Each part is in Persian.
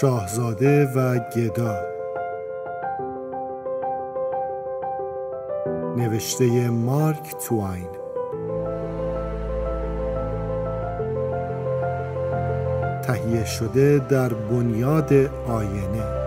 شاهزاده و گدا نوشته مارک تواین تهیه شده در بنیاد آینه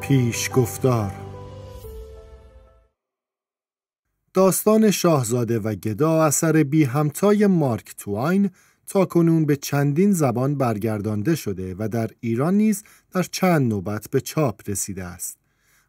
پیش گفتار داستان شاهزاده و گدا اثر بی همتای مارک توین تا کنون به چندین زبان برگردانده شده و در ایران نیز در چند نوبت به چاپ رسیده است.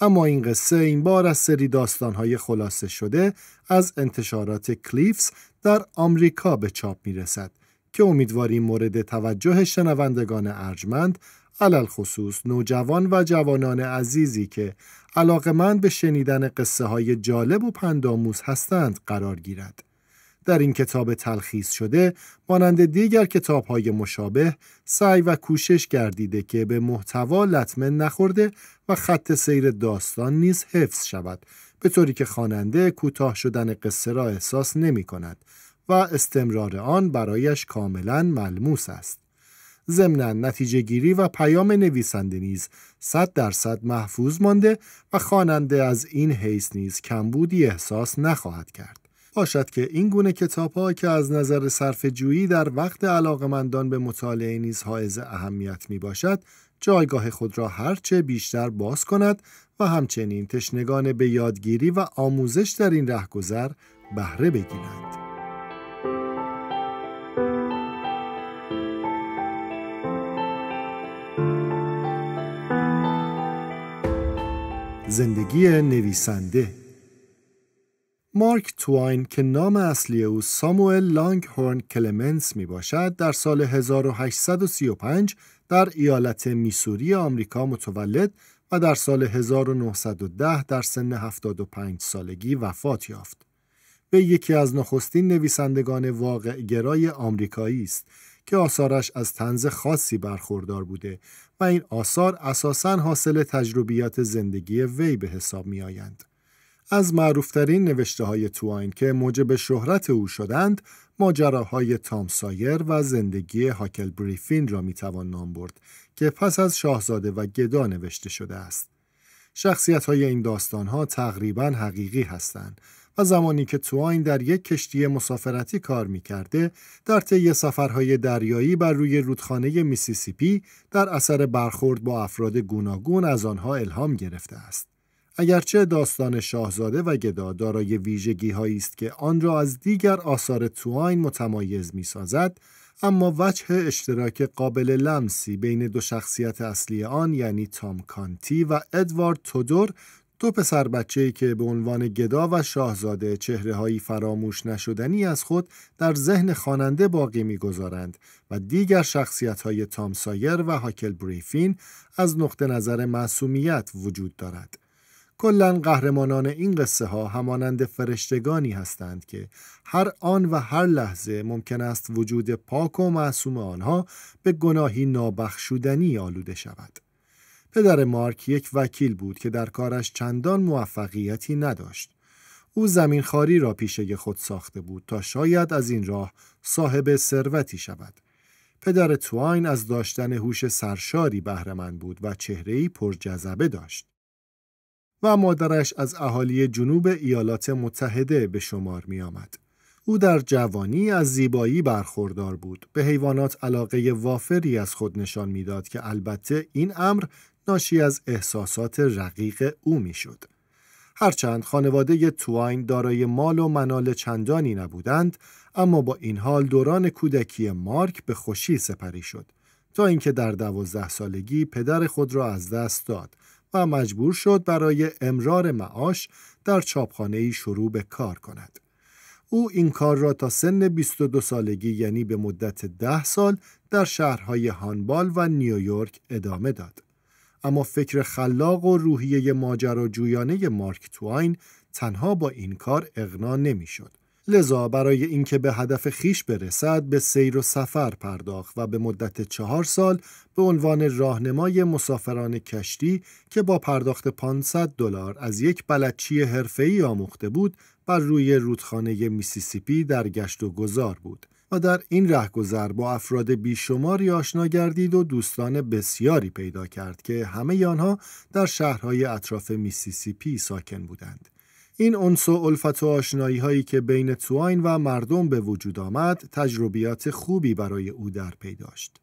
اما این قصه این بار از سری داستانهای خلاصه شده از انتشارات کلیفز در آمریکا به چاپ می رسد که امیدواریم مورد توجه شنوندگان ارجمند علل خصوص نوجوان و جوانان عزیزی که من به شنیدن قصه های جالب و پنداموز هستند قرار گیرد. در این کتاب تلخیص شده مانند دیگر کتاب های مشابه سعی و کوشش گردیده که به محتوا لطمه نخورده و خط سیر داستان نیز حفظ شود به طوری که خواننده کوتاه شدن قصه را احساس نمی کند و استمرار آن برایش کاملا ملموس است. ضمنا نتیجه گیری و پیام نویسنده نیز صد درصد محفوظ مانده و خواننده از این حیث نیز کمبودی احساس نخواهد کرد. باشد که این گونه کتاب که از نظر صرف جویی در وقت علاقمندان به مطالعه نیز حائز اهمیت می باشد جایگاه خود را هرچه بیشتر باز کند و همچنین تشنگان به یادگیری و آموزش در این رهگذر بهره بگیرند. زندگی نویسنده مارک تواین که نام اصلی او ساموئل هورن کلمنس می باشد در سال 1835 در ایالت میسوری آمریکا متولد و در سال 1910 در سن 75 سالگی وفات یافت. به یکی از نخستین نویسندگان واقعگرای آمریکایی است که آثارش از تنز خاصی برخوردار بوده و این آثار اساساً حاصل تجربیات زندگی وی به حساب می آیند. از معروفترین نوشته های تواین که موجب شهرت او شدند ماجراهای تام سایر و زندگی هاکل بریفین را توان نام برد که پس از شاهزاده و گدا نوشته شده است. شخصیت های این داستان ها تقریبا حقیقی هستند و زمانی که تواین در یک کشتی مسافرتی کار کرده در طی سفرهای دریایی بر روی رودخانه میسیسیپی در اثر برخورد با افراد گوناگون از آنها الهام گرفته است اگرچه داستان شاهزاده و گدا دارای ویژگی هایی است که آن را از دیگر آثار تواین متمایز می سازد، اما وجه اشتراک قابل لمسی بین دو شخصیت اصلی آن یعنی تام کانتی و ادوارد تودور دو پسر بچه‌ای که به عنوان گدا و شاهزاده چهرههایی فراموش نشدنی از خود در ذهن خواننده باقی میگذارند و دیگر شخصیت‌های تام سایر و هاکل بریفین از نقطه نظر معصومیت وجود دارد. کلا قهرمانان این قصه ها همانند فرشتگانی هستند که هر آن و هر لحظه ممکن است وجود پاک و معصوم آنها به گناهی نابخشودنی آلوده شود. پدر مارک یک وکیل بود که در کارش چندان موفقیتی نداشت. او زمینخاری را پیشه خود ساخته بود تا شاید از این راه صاحب ثروتی شود. پدر تواین از داشتن هوش سرشاری بهرهمند بود و پر جذبه داشت. و مادرش از اهالی جنوب ایالات متحده به شمار می آمد. او در جوانی از زیبایی برخوردار بود. به حیوانات علاقه وافری از خود نشان میداد که البته این امر ناشی از احساسات رقیق او میشد. هرچند خانواده تواین دارای مال و منال چندانی نبودند اما با این حال دوران کودکی مارک به خوشی سپری شد تا اینکه در دوازده سالگی پدر خود را از دست داد و مجبور شد برای امرار معاش در چاپخانه شروع به کار کند او این کار را تا سن 22 سالگی یعنی به مدت 10 سال در شهرهای هانبال و نیویورک ادامه داد اما فکر خلاق و روحیه ماجراجویانه مارک توین تنها با این کار اغنا نمیشد. لذا برای اینکه به هدف خیش برسد به سیر و سفر پرداخت و به مدت چهار سال به عنوان راهنمای مسافران کشتی که با پرداخت 500 دلار از یک بلدچی حرفه‌ای آموخته بود بر روی رودخانه میسیسیپی در گشت و گذار بود و در این رهگذر با افراد بیشماری آشنا گردید و دوستان بسیاری پیدا کرد که همه آنها در شهرهای اطراف میسیسیپی ساکن بودند. این انس و الفت و آشنایی هایی که بین تواین و مردم به وجود آمد تجربیات خوبی برای او در پی داشت.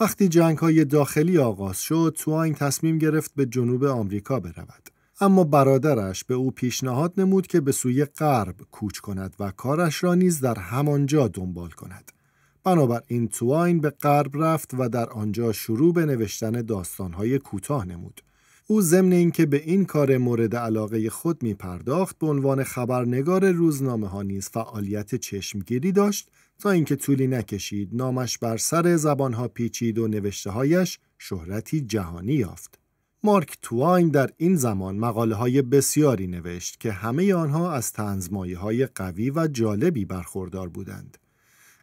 وقتی جنگ های داخلی آغاز شد، تواین تصمیم گرفت به جنوب آمریکا برود. اما برادرش به او پیشنهاد نمود که به سوی غرب کوچ کند و کارش را نیز در همانجا دنبال کند. بنابراین تواین به غرب رفت و در آنجا شروع به نوشتن داستانهای کوتاه نمود. او ضمن اینکه به این کار مورد علاقه خود می پرداخت به عنوان خبرنگار روزنامه ها نیز فعالیت چشمگیری داشت تا اینکه طولی نکشید نامش بر سر زبانها پیچید و نوشته شهرتی جهانی یافت. مارک تواین در این زمان مقاله های بسیاری نوشت که همه آنها از تنظمایی های قوی و جالبی برخوردار بودند.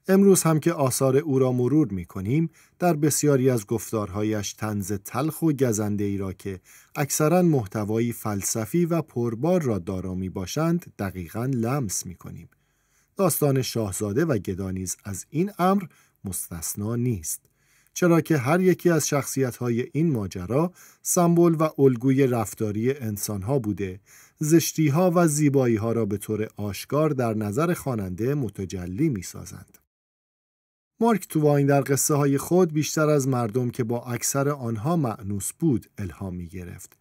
امروز هم که آثار او را مرور می کنیم در بسیاری از گفتارهایش تنز تلخ و گزنده ای را که اکثرا محتوایی فلسفی و پربار را دارا می باشند دقیقا لمس می کنیم. داستان شاهزاده و گدانیز از این امر مستثنا نیست. چرا که هر یکی از شخصیت‌های این ماجرا سمبل و الگوی رفتاری انسانها بوده زشتیها و زیباییها را به طور آشکار در نظر خواننده متجلی سازند. مارک تواین در قصه های خود بیشتر از مردم که با اکثر آنها معنوس بود الهام می گرفت.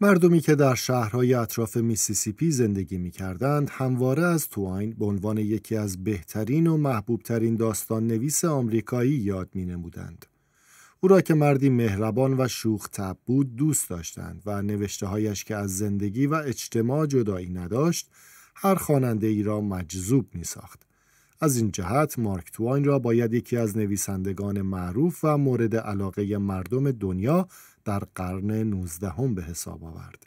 مردمی که در شهرهای اطراف میسیسیپی زندگی می کردند همواره از تواین به عنوان یکی از بهترین و محبوبترین داستان نویس آمریکایی یاد می نمودند. او را که مردی مهربان و شوخ تب بود دوست داشتند و نوشته هایش که از زندگی و اجتماع جدایی نداشت هر خواننده ای را مجذوب می ساخت. از این جهت مارک توین را باید یکی از نویسندگان معروف و مورد علاقه مردم دنیا در قرن 19 هم به حساب آورد.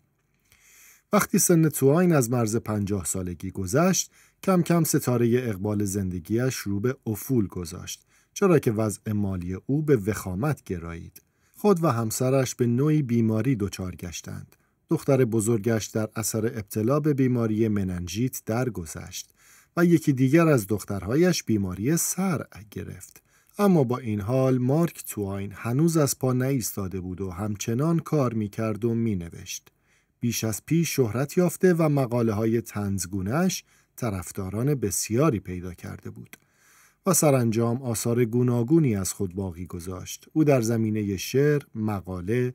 وقتی سن توین از مرز پنجاه سالگی گذشت، کم کم ستاره اقبال زندگیش رو به افول گذاشت چرا که وضع مالی او به وخامت گرایید. خود و همسرش به نوعی بیماری دچار گشتند. دختر بزرگش در اثر ابتلا به بیماری مننژیت درگذشت و یکی دیگر از دخترهایش بیماری سر گرفت. اما با این حال مارک تواین هنوز از پا نایستاده بود و همچنان کار میکرد و مینوشت. بیش از پیش شهرت یافته و مقاله های تنزگونش طرفداران بسیاری پیدا کرده بود. و سرانجام آثار گوناگونی از خود باقی گذاشت او در زمینه شعر مقاله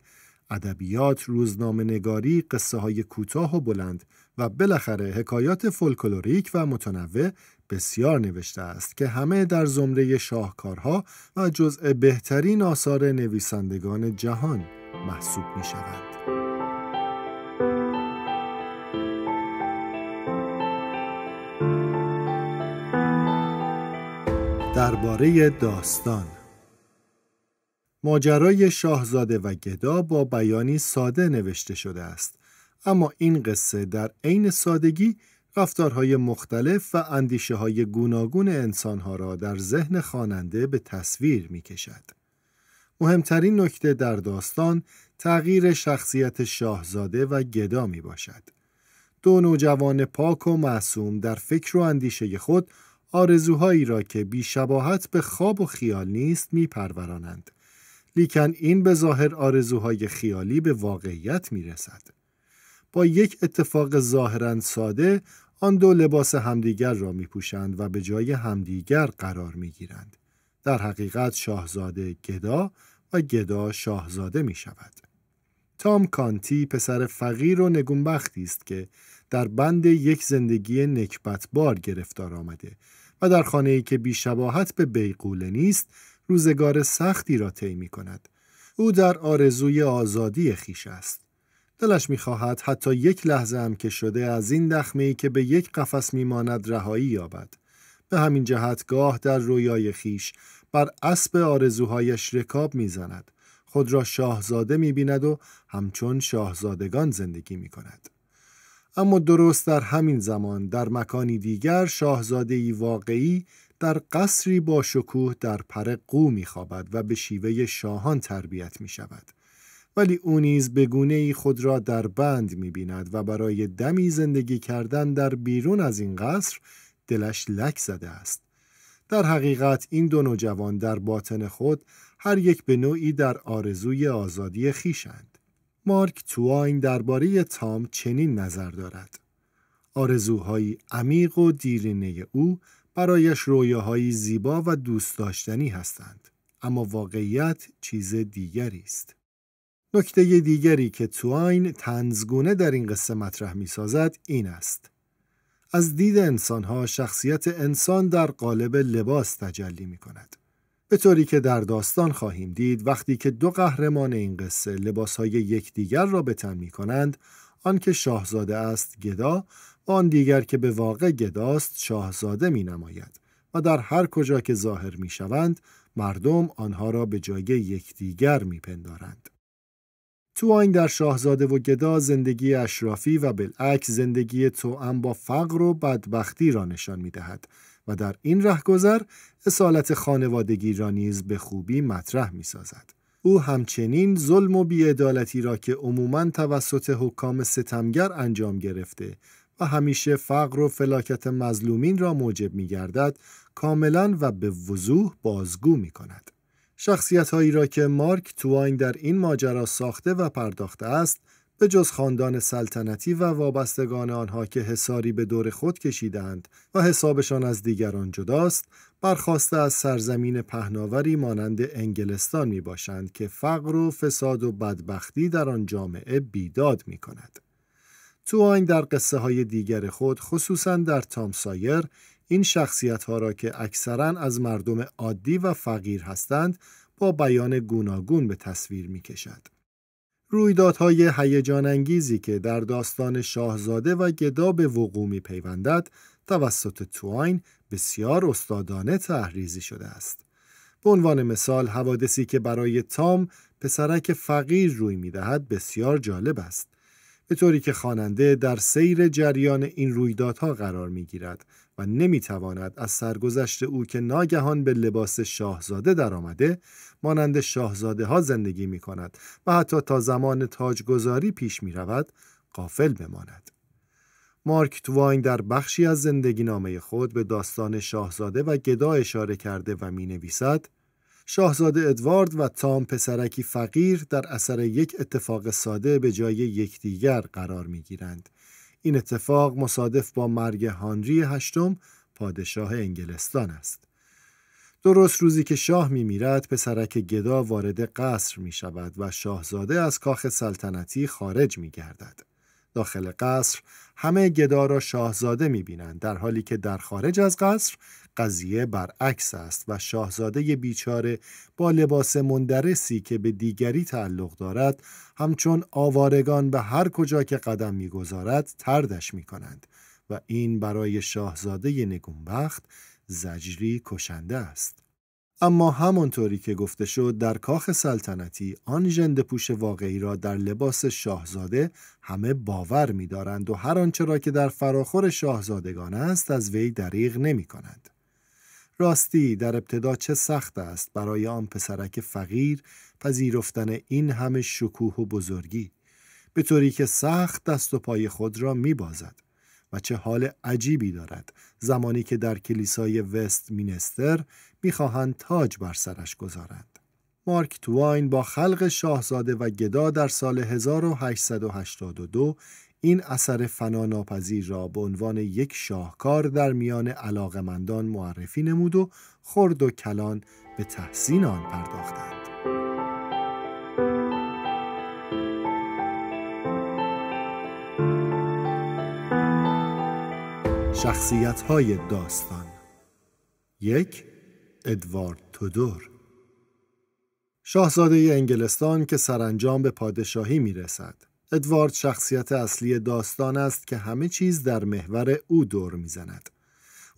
ادبیات روزنامه نگاری قصه های کوتاه و بلند و بالاخره حکایات فولکلوریک و متنوع بسیار نوشته است که همه در زمره شاهکارها و جزء بهترین آثار نویسندگان جهان محسوب می شود درباره داستان ماجرای شاهزاده و گدا با بیانی ساده نوشته شده است اما این قصه در عین سادگی رفتارهای مختلف و اندیشه های گوناگون انسانها را در ذهن خواننده به تصویر می کشد. مهمترین نکته در داستان تغییر شخصیت شاهزاده و گدا می باشد. دو نوجوان پاک و معصوم در فکر و اندیشه خود آرزوهایی را که بیشباهت به خواب و خیال نیست پرورانند، لیکن این به ظاهر آرزوهای خیالی به واقعیت می رسد. با یک اتفاق ظاهرا ساده آن دو لباس همدیگر را می پوشند و به جای همدیگر قرار گیرند. در حقیقت شاهزاده گدا و گدا شاهزاده می شود. تام کانتی پسر فقیر و نگونبختی است که در بند یک زندگی بار گرفتار آمده و در خانه ای که بیشباهت به بیقوله نیست روزگار سختی را طی می کند. او در آرزوی آزادی خیش است. دلش میخواهد حتی یک لحظه هم که شده از این دخمه ای که به یک قفس میماند رهایی یابد. به همین جهت گاه در رویای خیش بر اسب آرزوهایش رکاب میزند. خود را شاهزاده میبیند و همچون شاهزادگان زندگی میکند. اما درست در همین زمان در مکانی دیگر ای واقعی در قصری با شکوه در پر قو خوابد و به شیوه شاهان تربیت می شود. ولی او نیز به ای خود را در بند می بیند و برای دمی زندگی کردن در بیرون از این قصر دلش لک زده است. در حقیقت این دو نوجوان در باطن خود هر یک به نوعی در آرزوی آزادی خیشند. مارک تواین درباره تام چنین نظر دارد آرزوهایی عمیق و دیرینه او برایش رویاهایی زیبا و دوست داشتنی هستند اما واقعیت چیز دیگری است نکته دیگری که تواین تنزگونه در این قصه مطرح می سازد این است از دید انسانها شخصیت انسان در قالب لباس تجلی می کند به طوری که در داستان خواهیم دید وقتی که دو قهرمان این قصه لباسهای یکدیگر را به تن می کنند آن که شاهزاده است گدا و آن دیگر که به واقع گداست شاهزاده می نماید و در هر کجا که ظاهر می شوند مردم آنها را به جای یکدیگر می پندارند. این در شاهزاده و گدا زندگی اشرافی و بالعکس زندگی توأم با فقر و بدبختی را نشان می دهد و در این گذر، اصالت خانوادگی را نیز به خوبی مطرح می سازد. او همچنین ظلم و بیعدالتی را که عموماً توسط حکام ستمگر انجام گرفته و همیشه فقر و فلاکت مظلومین را موجب می گردد کاملا و به وضوح بازگو می کند. شخصیت هایی را که مارک توانگ در این ماجرا ساخته و پرداخته است به جز خاندان سلطنتی و وابستگان آنها که حساری به دور خود کشیدند و حسابشان از دیگران جداست برخواسته از سرزمین پهناوری مانند انگلستان می باشند که فقر و فساد و بدبختی در آن جامعه بیداد می کند. تو آین در قصه های دیگر خود خصوصا در تام سایر این شخصیت ها را که اکثرا از مردم عادی و فقیر هستند با بیان گوناگون به تصویر می کشد. رویدادهای هیجان انگیزی که در داستان شاهزاده و گدا به وقوع می پیوندد توسط تواین بسیار استادانه تحریزی شده است. به عنوان مثال حوادثی که برای تام پسرک فقیر روی می دهد بسیار جالب است. به طوری که خواننده در سیر جریان این رویدادها قرار می گیرد و نمیتواند از سرگذشت او که ناگهان به لباس شاهزاده درآمده مانند شاهزاده ها زندگی می کند و حتی تا زمان تاجگذاری پیش می رود قافل بماند. مارک توانگ در بخشی از زندگی نامه خود به داستان شاهزاده و گدا اشاره کرده و می نویسد شاهزاده ادوارد و تام پسرکی فقیر در اثر یک اتفاق ساده به جای یکدیگر قرار می گیرند این اتفاق مصادف با مرگ هانری هشتم پادشاه انگلستان است. درست روزی که شاه می میرد پسرک گدا وارد قصر می شود و شاهزاده از کاخ سلطنتی خارج می گردد. داخل قصر همه گدا را شاهزاده می بینند در حالی که در خارج از قصر قضیه برعکس است و شاهزاده بیچاره با لباس مندرسی که به دیگری تعلق دارد همچون آوارگان به هر کجا که قدم میگذارد تردش می کنند و این برای شاهزاده نگونبخت زجری کشنده است. اما همانطوری که گفته شد در کاخ سلطنتی آن جند پوش واقعی را در لباس شاهزاده همه باور می‌دارند و هر آنچه را که در فراخور شاهزادگان است از وی دریغ نمی راستی در ابتدا چه سخت است برای آن پسرک فقیر پذیرفتن این همه شکوه و بزرگی به طوری که سخت دست و پای خود را می بازد و چه حال عجیبی دارد زمانی که در کلیسای وست مینستر میخواهند تاج بر سرش گذارند. مارک تواین با خلق شاهزاده و گدا در سال 1882 این اثر فنا را به عنوان یک شاهکار در میان علاقمندان معرفی نمود و خرد و کلان به تحسین آن پرداختند. شخصیت های داستان یک ادوارد تودور شاهزاده انگلستان که سرانجام به پادشاهی می رسد ادوارد شخصیت اصلی داستان است که همه چیز در محور او دور میزند.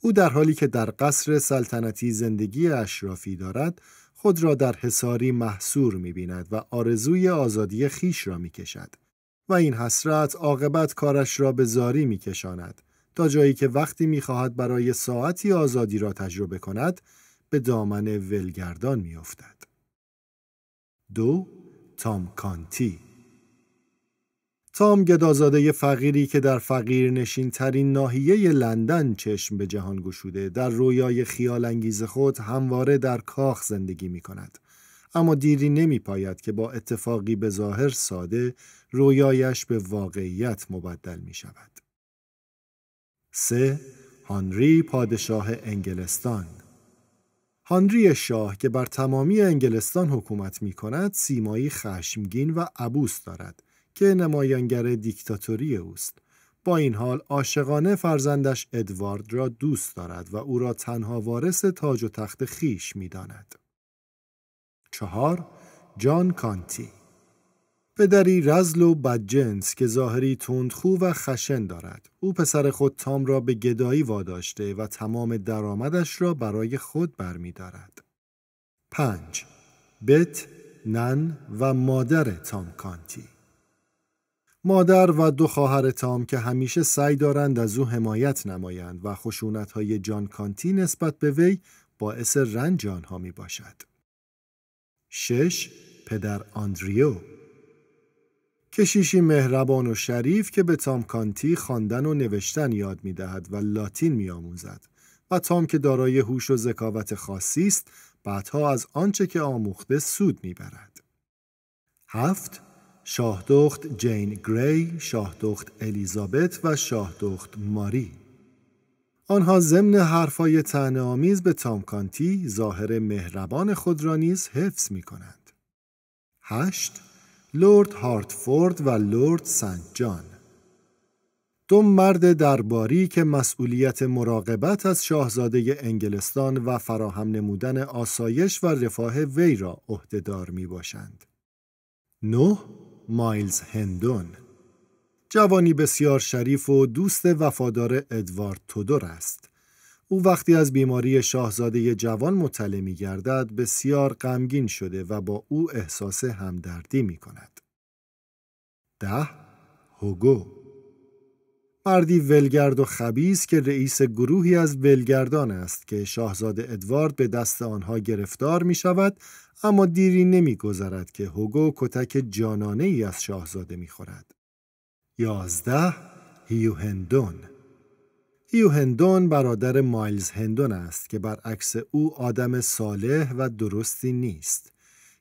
او در حالی که در قصر سلطنتی زندگی اشرافی دارد خود را در حصاری محصور می بیند و آرزوی آزادی خیش را می کشد. و این حسرت عاقبت کارش را به زاری می کشاند تا جایی که وقتی می خواهد برای ساعتی آزادی را تجربه کند به دامن ولگردان می افتد. دو تام کانتی تام گدازاده فقیری که در فقیرنشین ترین ناحیه لندن چشم به جهان گشوده در رویای خیال انگیز خود همواره در کاخ زندگی می کند. اما دیری نمی پاید که با اتفاقی به ظاهر ساده رویایش به واقعیت مبدل می شود. 3. هانری پادشاه انگلستان هانری شاه که بر تمامی انگلستان حکومت می کند سیمایی خشمگین و عبوس دارد که نمایانگر دیکتاتوری اوست با این حال عاشقانه فرزندش ادوارد را دوست دارد و او را تنها وارث تاج و تخت خیش می داند. چهار جان کانتی پدری رزل و بدجنس که ظاهری تندخو و خشن دارد. او پسر خود تام را به گدایی واداشته و تمام درآمدش را برای خود دارد پنج بت، نن و مادر تام کانتی مادر و دو خواهر تام که همیشه سعی دارند از او حمایت نمایند و های جان کانتی نسبت به وی باعث رنج آنها می باشد. شش پدر آندریو کشیشی مهربان و شریف که به تام کانتی خواندن و نوشتن یاد می دهد و لاتین می آموزد و تام که دارای هوش و ذکاوت خاصی است بعدها از آنچه که آموخته سود می برد. هفت شاهدخت جین گری، شاهدخت الیزابت و شاهدخت ماری. آنها ضمن حرفای تنامیز به تامکانتی ظاهر مهربان خود را نیز حفظ می کنند. هشت لورد هارتفورد و لورد سنت جان دو مرد درباری که مسئولیت مراقبت از شاهزاده انگلستان و فراهم نمودن آسایش و رفاه وی را عهدهدار می باشند. نه مایلز هندون جوانی بسیار شریف و دوست وفادار ادوارد تودور است او وقتی از بیماری شاهزاده جوان مطلع می گردد بسیار غمگین شده و با او احساس همدردی می کند. ده هوگو مردی ولگرد و خبیز که رئیس گروهی از ولگردان است که شاهزاده ادوارد به دست آنها گرفتار می شود اما دیری نمیگذرد که هوگو کتک جانانه ای از شاهزاده میخورد. یازده هیو هیوهندون برادر مایلز هندون است که برعکس او آدم صالح و درستی نیست.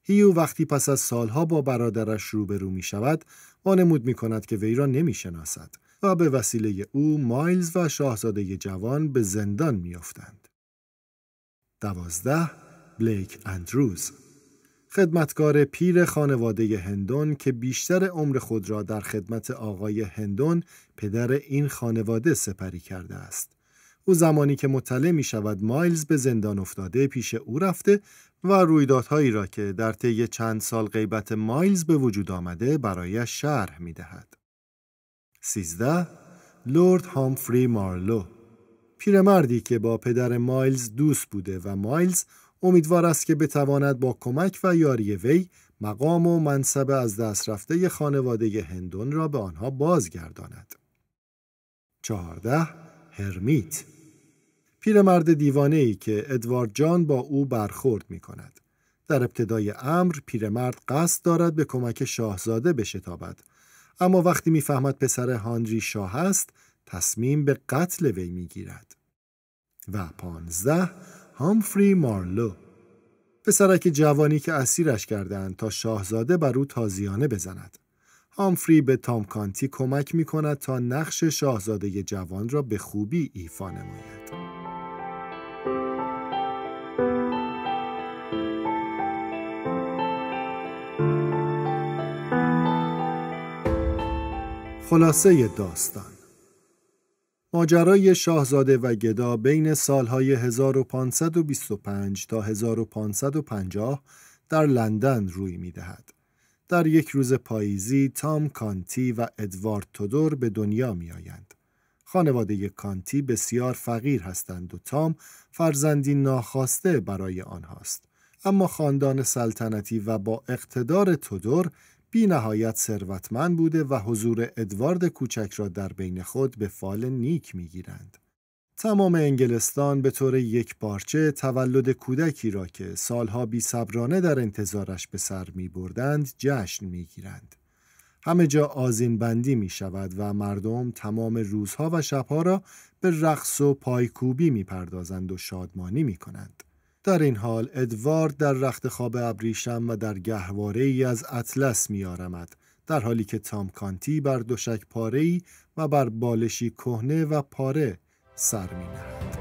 هیو وقتی پس از سالها با برادرش روبرو می شود وانمود می کند که وی را نمی شناسد و به وسیله او مایلز و شاهزاده جوان به زندان می افتند. دوازده بلیک اندروز خدمتکار پیر خانواده هندون که بیشتر عمر خود را در خدمت آقای هندون پدر این خانواده سپری کرده است. او زمانی که مطلع می شود مایلز به زندان افتاده پیش او رفته و رویدادهایی را که در طی چند سال غیبت مایلز به وجود آمده برایش شرح می دهد. 13. لورد هامفری مارلو پیرمردی که با پدر مایلز دوست بوده و مایلز امیدوار است که بتواند با کمک و یاری وی مقام و منصب از دست رفته خانواده هندون را به آنها بازگرداند. چهارده هرمیت پیرمرد دیوانه ای که ادوارد جان با او برخورد می کند. در ابتدای امر پیرمرد قصد دارد به کمک شاهزاده بشتابد اما وقتی میفهمد پسر هانری شاه است تصمیم به قتل وی میگیرد و پانزده هامفری مارلو پسرک جوانی که اسیرش کردهاند تا شاهزاده بر او تازیانه بزند هامفری به تام کانتی کمک می کند تا نقش شاهزاده جوان را به خوبی ایفا نماید. خلاصه داستان ماجرای شاهزاده و گدا بین سالهای 1525 تا 1550 در لندن روی می دهد. در یک روز پاییزی تام کانتی و ادوارد تودور به دنیا می آیند. خانواده کانتی بسیار فقیر هستند و تام فرزندی ناخواسته برای آنهاست. اما خاندان سلطنتی و با اقتدار تودور بی نهایت ثروتمند بوده و حضور ادوارد کوچک را در بین خود به فال نیک می گیرند. تمام انگلستان به طور یک پارچه تولد کودکی را که سالها بی صبرانه در انتظارش به سر می بردند جشن می گیرند. همه جا آزین بندی می شود و مردم تمام روزها و شبها را به رقص و پایکوبی می پردازند و شادمانی می کنند. در این حال ادوارد در رخت خواب ابریشم و در گهواره ای از اطلس میارمد در حالی که تام کانتی بر دوشک پاره ای و بر بالشی کهنه و پاره سر می